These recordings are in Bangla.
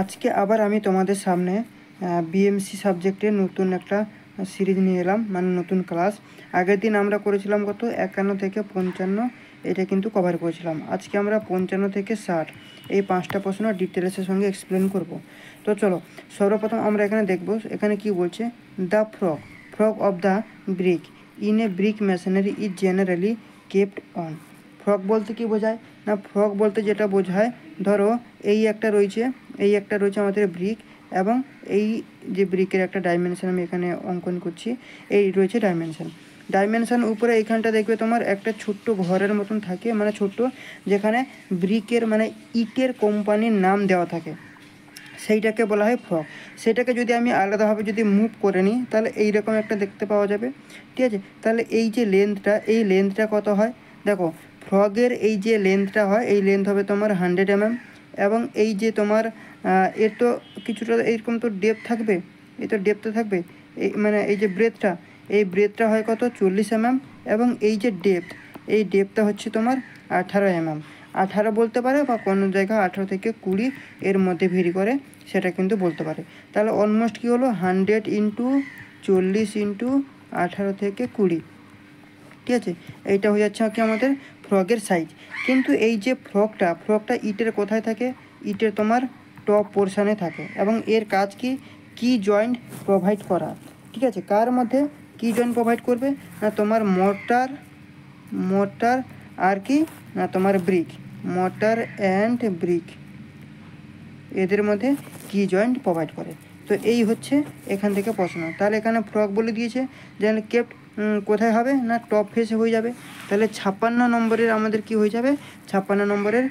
আজকে আবার আমি তোমাদের সামনে বিএমসি সাবজেক্টে নতুন একটা সিরিজ নিয়ে এলাম মানে নতুন ক্লাস আগের দিন আমরা করেছিলাম কত একান্ন থেকে পঞ্চান্ন এটা কিন্তু কভার করেছিলাম আজকে আমরা পঞ্চান্ন থেকে ষাট এই পাঁচটা প্রশ্ন ডিটেলসের সঙ্গে এক্সপ্লেন করব তো চলো সর্বপ্রথম আমরা এখানে দেখব এখানে কি বলছে the frog frog of the brick in a brick machinery is generally kept on frog বলতে কি বোঝায় ফ্রক বলতে যেটা বোঝায় ধরো এই একটা রয়েছে এই একটা রয়েছে আমাদের ব্রিক এবং এই যে ব্রিকের একটা ডাইমেনশান আমি এখানে অঙ্কন করছি এই রয়েছে ডাইমেনশান ডাইমেনশান উপরে এইখানটা দেখবে তোমার একটা ছোট্ট ঘরের মতন থাকে মানে ছোট্ট যেখানে ব্রিকের মানে ইটের কোম্পানির নাম দেওয়া থাকে সেইটাকে বলা হয় ফ্রক সেটাকে যদি আমি আলাদাভাবে যদি মুভ করে নিই তাহলে এইরকম একটা দেখতে পাওয়া যাবে ঠিক আছে তাহলে এই যে লেন্থটা এই লেন্থটা কত হয় দেখো ফ্রগের এই যে লেন্থটা হয় এই লেন্থ হবে তোমার হান্ড্রেড এমএম এবং এই যে তোমার এর তো কিছুটা এইরকম তো ডেপ থাকবে এ তো ডেপথটা থাকবে এই মানে এই যে ব্রেথটা এই ব্রেথটা হয় কত চল্লিশ এমএম এবং এই যে ডেপ এই ডেপটা হচ্ছে তোমার আঠারো এমএম আঠারো বলতে পারে বা কোনো জায়গায় আঠারো থেকে কুড়ি এর মধ্যে ভিড় করে সেটা কিন্তু বলতে পারে তাহলে অলমোস্ট কী হলো হান্ড্রেড ইন্টু চল্লিশ ইন্টু আঠারো থেকে কুড়ি ঠিক আছে এইটা হয়ে যাচ্ছে কি আমাদের ফ্রগের সাইজ কিন্তু এই যে ফ্রগটা ফ্রগটা ইটের কোথায় থাকে ইটের তোমার টপ পোর্শানে থাকে এবং এর কাজ কি কি জয়েন্ট প্রোভাইড করা ঠিক আছে কার মধ্যে কি জয়েন্ট প্রোভাইড করবে না তোমার মোটার মোটার আর কি না তোমার ব্রিক মোটার অ্যান্ড ব্রিক এদের মধ্যে কি জয়েন্ট প্রোভাইড করে তো এই হচ্ছে এখান থেকে প্রশ্ন তাহলে এখানে ফ্রক বলে দিয়েছে যেন কেপ্ট কোথায় হবে না টপ ফেসে হয়ে যাবে তাহলে ছাপ্পান্ন নম্বরের আমাদের কি হয়ে যাবে ছাপ্পান্ন নম্বরের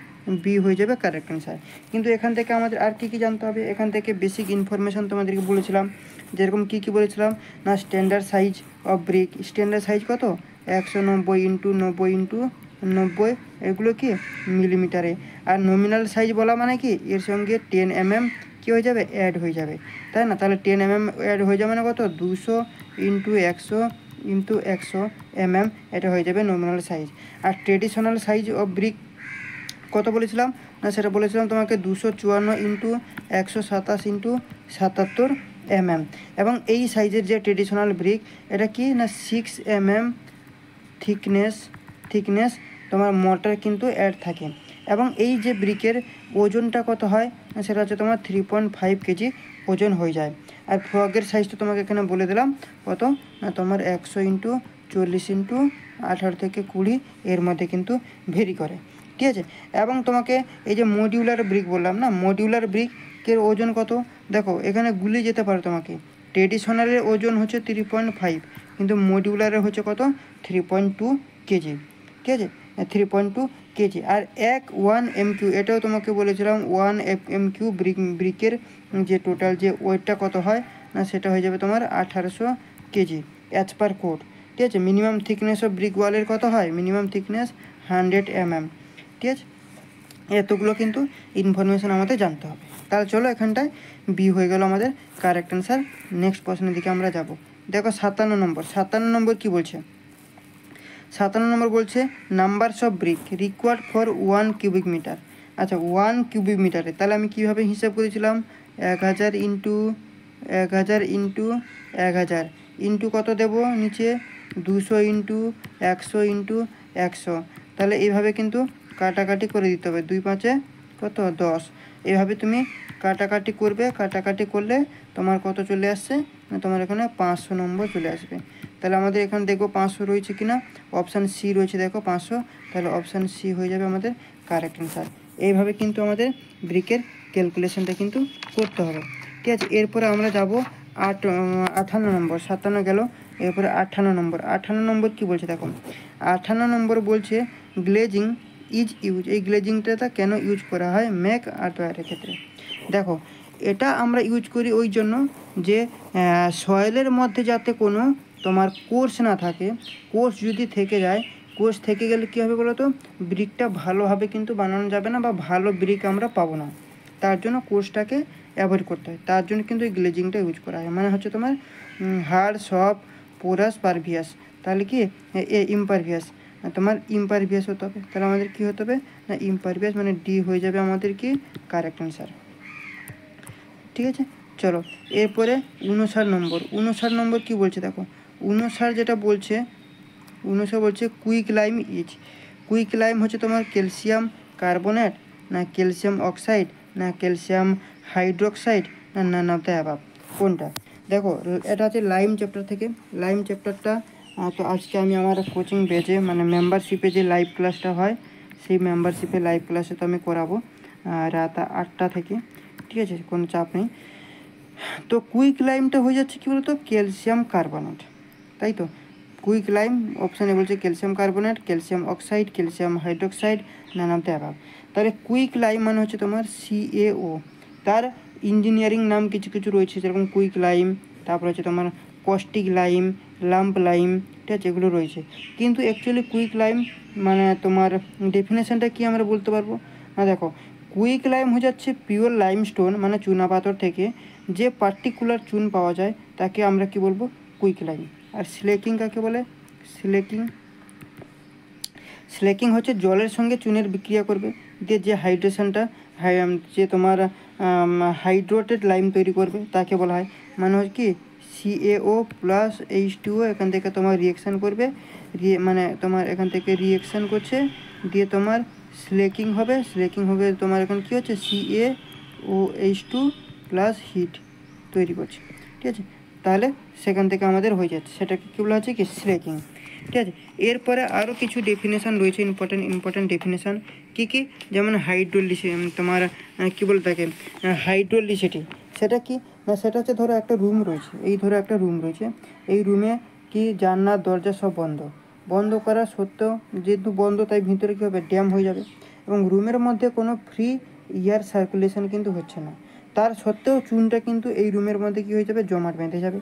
বি হয়ে যাবে কারেক্ট অ্যান্সার কিন্তু এখান থেকে আমাদের আর কী কী জানতে হবে এখান থেকে বেসিক ইনফরমেশান তোমাদেরকে বলেছিলাম যেরকম কি কি বলেছিলাম না standard size of brick standard size কত একশো নব্বই ইন্টু নব্বই ইন্টু নব্বই এগুলো কি মিলিমিটারে আর নমিনাল সাইজ বলা মানে কি এর সঙ্গে টেন এম এম কী হয়ে যাবে অ্যাড হয়ে যাবে তাই না তাহলে টেন এম এম অ্যাড হয়ে যাবে মানে কত দুশো ইন্টু একশো ইন্টু একশো এম এম এটা হয়ে যাবে নর্মাল সাইজ আর ট্রেডিশনাল সাইজ অফ ব্রিক কত বলেছিলাম না সেটা বলেছিলাম তোমাকে দুশো চুয়ান্ন ইন্টু একশো সাতাশ ইন্টু সাতাত্তর এম এম এবং এই সাইজের যে ট্রেডিশনাল ব্রিক এটা কি না six M M thickness thickness তোমার মোটার কিন্তু অ্যাড থাকে এবং এই যে ব্রিকের ওজনটা কত হয় সেটা হচ্ছে তোমার থ্রি পয়েন্ট ফাইভ কেজি ওজন হয়ে যায় আর সাইজ সাইজটা তোমাকে এখানে বলে দিলাম কত না তোমার একশো ইন্টু চল্লিশ ইন্টু আঠারো থেকে কুড়ি এর মধ্যে কিন্তু ভেরি করে ঠিক আছে এবং তোমাকে এই যে মডিউলার ব্রিক বললাম না মডিউলার ব্রিকের ওজন কত দেখো এখানে গুলি যেতে পারো তোমাকে ট্রেডিশনালের ওজন হচ্ছে থ্রি পয়েন্ট ফাইভ কিন্তু মডিউলারের হচ্ছে কত থ্রি পয়েন্ট টু কেজি ঠিক আছে থ্রি পয়েন্ট টু কেজি আর এক ওয়ান এম কিউ এটাও তোমাকে বলেছিলাম ওয়ান এম কিউ ব্রিক ব্রিকের যে টোটাল যে ওয়েটটা কত হয় না সেটা হয়ে যাবে তোমার আঠারোশো কেজি অ্যাজ পার কোড ঠিক আছে মিনিমাম থিকনেস অফ ব্রিক ওয়ালের কত হয় minimum thickness hundred M M ঠিক আছে এতগুলো কিন্তু ইনফরমেশান আমাদের জানতে হবে তাহলে চলো এখানটায় বি হয়ে গেল আমাদের কারেক্ট অ্যান্সার নেক্সট প্রশ্নের দিকে আমরা যাব দেখো সাতান্ন নম্বর সাতান্ন নম্বর কি বলছে সাতান্ন নম্বর বলছে numbers of brick required for one cubic metre আচ্ছা ওয়ান কিউবিক মিটারে তাহলে আমি কীভাবে হিসাব করেছিলাম এক হাজার ইন্টু এক হাজার ইন্টু এক হাজার ইন্টু কত দেব নিচে দুশো ইন্টু একশো ইন্টু একশো তাহলে এইভাবে কিন্তু কাটাকাটি করে দিতে হবে দুই পাঁচে কত দশ এভাবে তুমি কাটাকাটি করবে কাটাকাটি করলে তোমার কত চলে আসছে তোমার এখানে পাঁচশো নম্বর চলে আসবে তাহলে আমাদের এখানে দেখবো পাঁচশো রয়েছে কি না অপশান সি রয়েছে দেখো পাঁচশো তাহলে অপশান সি হয়ে যাবে আমাদের কারেক্ট অ্যান্সার এইভাবে কিন্তু আমাদের ব্রিকের ক্যালকুলেশনটা কিন্তু করতে হবে ঠিক আছে এরপরে আমরা যাব আট আঠান্ন নম্বর সাতান্ন গেল এরপরে আঠান্ন নম্বর আঠান্ন নম্বর কি বলছে দেখো আঠান্ন নম্বর বলছে গ্লেজিং ইজ ইউজ এই গ্লেজিংটা কেন ইউজ করা হয় ম্যাক আর্টওয়ারের ক্ষেত্রে দেখো এটা আমরা ইউজ করি ওই জন্য যে সয়েলের মধ্যে যাতে কোনো তোমার কোর্স না থাকে কোর্স যদি থেকে যায় কোর্স থেকে গেলে কী হবে বলো তো ব্রিকটা ভালোভাবে কিন্তু বানানো যাবে না বা ভালো ব্রিক আমরা পাবো না তার জন্য কোর্সটাকে অ্যাভয়েড করতে হয় তার জন্য কিন্তু এই গ্লেজিংটা ইউজ করা হয় মানে হচ্ছে তোমার হার্ড সফট পোরাস পারভিয়াস তাহলে কি এ ইম্পারভিয়াস তোমার ইম্পারভিয়াস হতে হবে তাহলে আমাদের কী হতে হবে না ইম্পারভিয়াস মানে ডি হয়ে যাবে আমাদের কি কারেক্ট অ্যান্সার ঠিক আছে চলো এরপরে উনষাট নম্বর উনষাট নম্বর কি বলছে দেখো সার যেটা বলছে সার বলছে quick lime each quick lime হচ্ছে তোমার ক্যালসিয়াম কার্বনেট না ক্যালসিয়াম অক্সাইড না ক্যালসিয়াম হাইড্রোক্সাইড না না অফ দ্য অ্যাভাব কোনটা দেখো এটা হচ্ছে লাইম চ্যাপ্টার থেকে লাইম চ্যাপ্টারটা তো আজকে আমি আমার কোচিং বেজে মানে মেম্বারশিপে যে লাইভ ক্লাসটা হয় সেই মেম্বারশিপে লাইভ ক্লাসে তো আমি করাবো রাত আটটা থেকে ঠিক আছে কোনো চাপ নেই তো কুইক লাইমটা হয়ে যাচ্ছে কী বলতো ক্যালসিয়াম কার্বনেট তাই তো কুইক লাইম অপশানে বলছে calcium carbonate calcium oxide calcium hydroxide নানামতে অভাব তাহলে কুইক লাইম মানে হচ্ছে তোমার সিএও তার ইঞ্জিনিয়ারিং নাম কিছু কিছু রয়েছে যেরকম কুইক লাইম তারপর হচ্ছে তোমার কস্টিক লাইম লাম্প লাইম ঠিক আছে এগুলো রয়েছে কিন্তু অ্যাকচুয়ালি কুইক লাইম মানে তোমার ডেফিনেশানটা কি আমরা বলতে পারবো না দেখো কুইক লাইম হয়ে যাচ্ছে পিওর লাইম স্টোন মানে চুনাপাথর থেকে যে পার্টিকুলার চুন পাওয়া যায় তাকে আমরা কি বলবো কুইক লাইম আর স্লেকিং কাকে বলে স্লেকিং স্লেকিং হচ্ছে জলের সঙ্গে চুনের বিক্রিয়া করবে দিয়ে যে হাইড্রেশনটা যে তোমার হাইড্রোটেড লাইম তৈরি করবে তাকে বলা হয় মানে হচ্ছে কি সিএও প্লাস এইচ টুও এখান থেকে তোমার রিয়েকশান করবে মানে তোমার এখান থেকে রিয়েকশান করছে দিয়ে তোমার স্লেকিং হবে স্লেকিং হবে তোমার এখন কি হচ্ছে CA O H two plus heat তৈরি করছে ঠিক আছে তাহলে সেখান থেকে আমাদের হয়ে যাচ্ছে সেটাকে কী বলা হচ্ছে কি স্লেকিং ঠিক আছে এরপরে আরও কিছু ডেফিনেশান রয়েছে ইম্পর্টেন্ট ইম্পর্টেন্ট ডেফিনেশান কী কী যেমন হাইড্রোলিসি তোমার কী বলে থাকে হাইড্রোলিসিটি সেটা কি না সেটা হচ্ছে ধরো একটা রুম রয়েছে এই ধরো একটা রুম রয়েছে এই রুমে কি জান্নার দরজা সব বন্ধ বন্ধ করা সত্ত্বেও যেহেতু বন্ধ তাই ভিতরে কী হবে ড্যাম হয়ে যাবে এবং রুমের মধ্যে কোনো ফ্রি এয়ার সার্কুলেশন কিন্তু হচ্ছে না তার সত্ত্বেও চুনটা কিন্তু এই রুমের মধ্যে কী হয়ে যাবে জমাট বেঁধে যাবে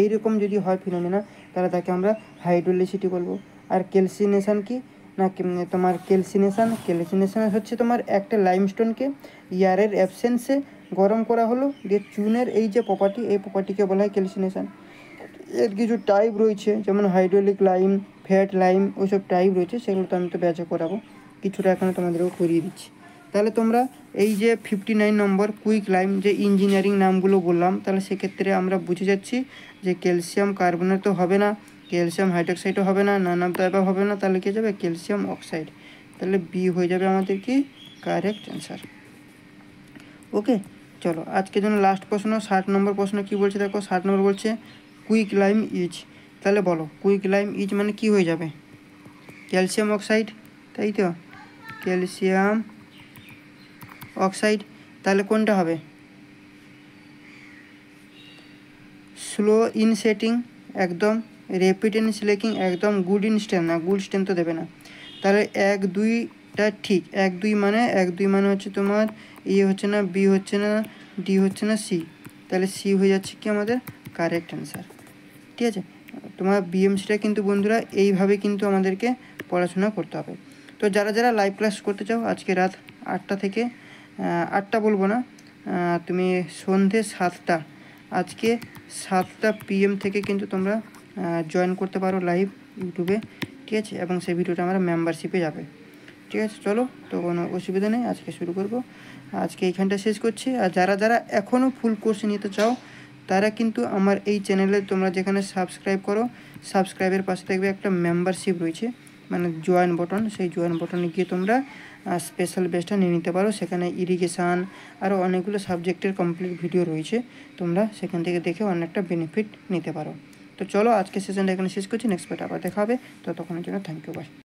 এই রকম যদি হয় ফিনোমিনা তাহলে তাকে আমরা হাইড্রোলিসিটি বলবো আর ক্যালসিনেশান কি না তোমার ক্যালসিনেশান ক্যালসিনেশান হচ্ছে তোমার একটা লাইমস্টোনকে ইয়ারের অ্যাবসেন্সে গরম করা হলো দিয়ে চুনের এই যে প্রপার্টি এই প্রপার্টিকে বলা হয় ক্যালসিনেশান এর কিছু টাইপ রয়েছে যেমন হাইড্রোলিক লাইম ফ্যাট লাইম ওইসব টাইপ রয়েছে সেগুলো তো আমি তো ব্যাচা করাবো কিছুটা এখানে তোমাদেরও করিয়ে দিচ্ছি তাহলে তোমরা এই যে ফিফটি নাইন নম্বর কুইক লাইম যে ইঞ্জিনিয়ারিং নামগুলো বললাম তাহলে সেক্ষেত্রে আমরা বুঝে যাচ্ছি যে ক্যালসিয়াম কার্বনেট তো হবে না ক্যালসিয়াম হাইড্রক্সাইডও হবে না নান অফ হবে না তাহলে কী যাবে ক্যালসিয়াম অক্সাইড তাহলে বি হয়ে যাবে আমাদের কি কারেক্ট অ্যান্সার ওকে চলো আজকে জন্য লাস্ট প্রশ্ন ষাট নম্বর প্রশ্ন কি বলছে দেখো ষাট নম্বর বলছে কুইক লাইম ইচ তাহলে বলো কুইক লাইম ইচ মানে কি হয়ে যাবে ক্যালসিয়াম অক্সাইড তাই তো ক্যালসিয়াম অক্সাইড তাহলে কোনটা হবে স্লো ইন সেটিং একদম র্যাপিড ইন স্লেকিং একদম গুড ইন স্ট্যান্ড না গুড স্ট্যান্ড তো দেবে না তাহলে এক দুইটা ঠিক এক দুই মানে এক দুই মানে হচ্ছে তোমার এ হচ্ছে না বি হচ্ছে না ডি হচ্ছে না সি তাহলে সি হয়ে যাচ্ছে কি আমাদের কারেক্ট অ্যান্সার ঠিক আছে তোমার বিএমসিটা কিন্তু বন্ধুরা এইভাবে কিন্তু আমাদেরকে পড়াশোনা করতে হবে তো যারা যারা লাইভ ক্লাস করতে চাও আজকে রাত আটটা থেকে আটটা বলবো না তুমি সন্ধে সাতটা আজকে সাতটা পিএম থেকে কিন্তু তোমরা জয়েন করতে পারো লাইভ ইউটিউবে ঠিক আছে এবং সেই ভিডিওটা আমার মেম্বারশিপে যাবে ঠিক আছে চলো তো কোনো অসুবিধা নেই আজকে শুরু করব আজকে এইখানটা শেষ করছি আর যারা যারা এখনও ফুল কোর্স নিতে চাও তারা কিন্তু আমার এই চ্যানেলে তোমরা যেখানে সাবস্ক্রাইব করো সাবস্ক্রাইবের পাশে থাকবে একটা মেম্বারশিপ রয়েছে মানে জয়েন বটন সেই জয়েন বটনে গিয়ে তোমরা স্পেশাল বেসটা নিয়ে নিতে পারো সেখানে ইরিগেশান আরও অনেকগুলো সাবজেক্টের কমপ্লিট ভিডিও রয়েছে তোমরা সেখান থেকে দেখে অনেকটা বেনিফিট নিতে পারো তো চলো আজকে সেশনটা এখানে শেষ করছি নেক্সট পার্ট আবার দেখাবে ততক্ষণের জন্য থ্যাংক ইউ বাই